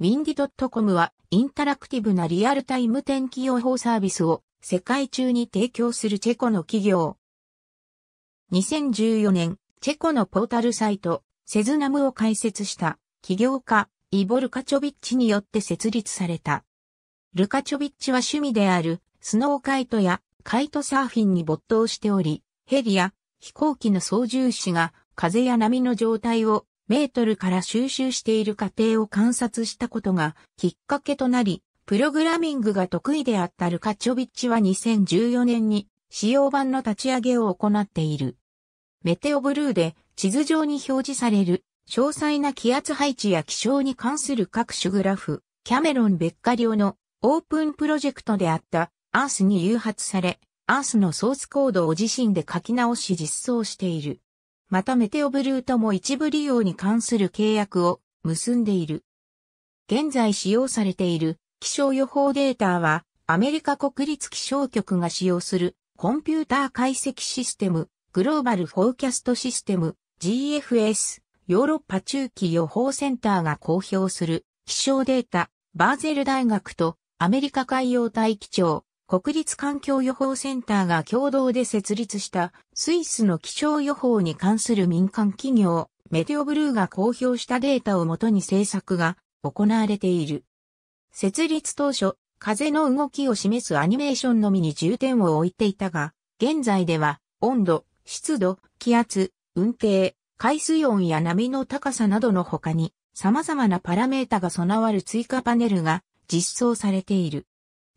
ウィンディ .com はインタラクティブなリアルタイム天気予報サービスを世界中に提供するチェコの企業。2014年、チェコのポータルサイト、セズナムを開設した起業家、イボ・ルカチョビッチによって設立された。ルカチョビッチは趣味であるスノーカイトやカイトサーフィンに没頭しており、ヘリや飛行機の操縦士が風や波の状態をメートルから収集している過程を観察したことがきっかけとなり、プログラミングが得意であったルカチョビッチは2014年に使用版の立ち上げを行っている。メテオブルーで地図上に表示される詳細な気圧配置や気象に関する各種グラフ、キャメロン・ベッカリオのオープンプロジェクトであったアースに誘発され、アースのソースコードを自身で書き直し実装している。またメテオブルーとも一部利用に関する契約を結んでいる。現在使用されている気象予報データはアメリカ国立気象局が使用するコンピューター解析システムグローバルフォーキャストシステム GFS ヨーロッパ中期予報センターが公表する気象データバーゼル大学とアメリカ海洋大気庁国立環境予報センターが共同で設立したスイスの気象予報に関する民間企業メテオブルーが公表したデータをもとに制作が行われている。設立当初、風の動きを示すアニメーションのみに重点を置いていたが、現在では温度、湿度、気圧、運転、海水温や波の高さなどの他に様々なパラメータが備わる追加パネルが実装されている。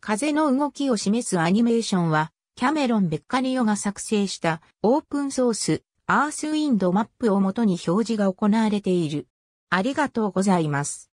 風の動きを示すアニメーションは、キャメロン・ベッカリオが作成したオープンソース、アースウィンドマップをもとに表示が行われている。ありがとうございます。